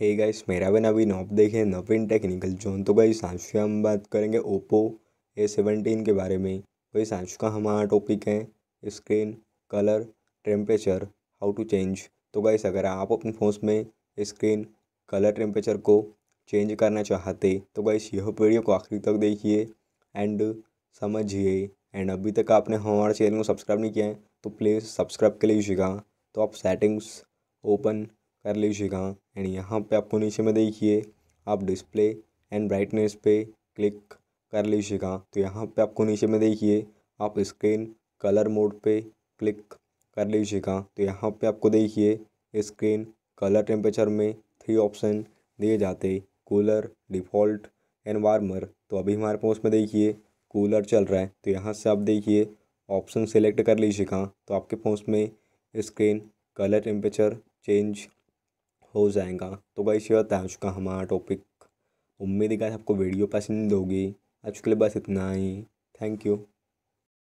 हे hey guys मेरा बना अभी नॉप देखें नवीन टेक्निकल जोन तो गाइस आज से हम बात करेंगे ओप्पो ए सेवेंटीन के बारे में गाइस आज का हमारा टॉपिक है screen colour temperature how to change तो गाइस अगर आप अपने फ़ोन में स्क्रीन कलर टेम्परेचर को चेंज करना चाहते तो गाइस यह वीडियो को आखिर तक देखिए एंड समझिए एंड अभी तक आपने हमारे चैनल को सब्सक्राइब नहीं किया है तो प्लीज़ सब्सक्राइब कर लीजिएगा तो आप सेटिंग्स ओपन कर लीजिएगा एंड यहाँ पे आपको नीचे में देखिए आप डिस्प्ले एंड ब्राइटनेस पे क्लिक कर लीजिएगा तो यहाँ पे आपको नीचे में देखिए आप स्क्रीन कलर मोड पे क्लिक कर लीजिएगा तो यहाँ पे आपको देखिए स्क्रीन कलर टेम्परेचर में थ्री ऑप्शन दिए जाते कूलर डिफ़ॉल्ट एंड वार्मर तो अभी हमारे पास में देखिए कूलर चल रहा है तो यहाँ से आप देखिए ऑप्शन सेलेक्ट कर लीजिएगा तो आपके फोन में स्क्रीन कलर टेम्परेचर चेंज हो जाएगा तो भाई ये था है आज का हमारा टॉपिक उम्मीद है आपको वीडियो पसंद होगी आज के लिए बस इतना ही थैंक यू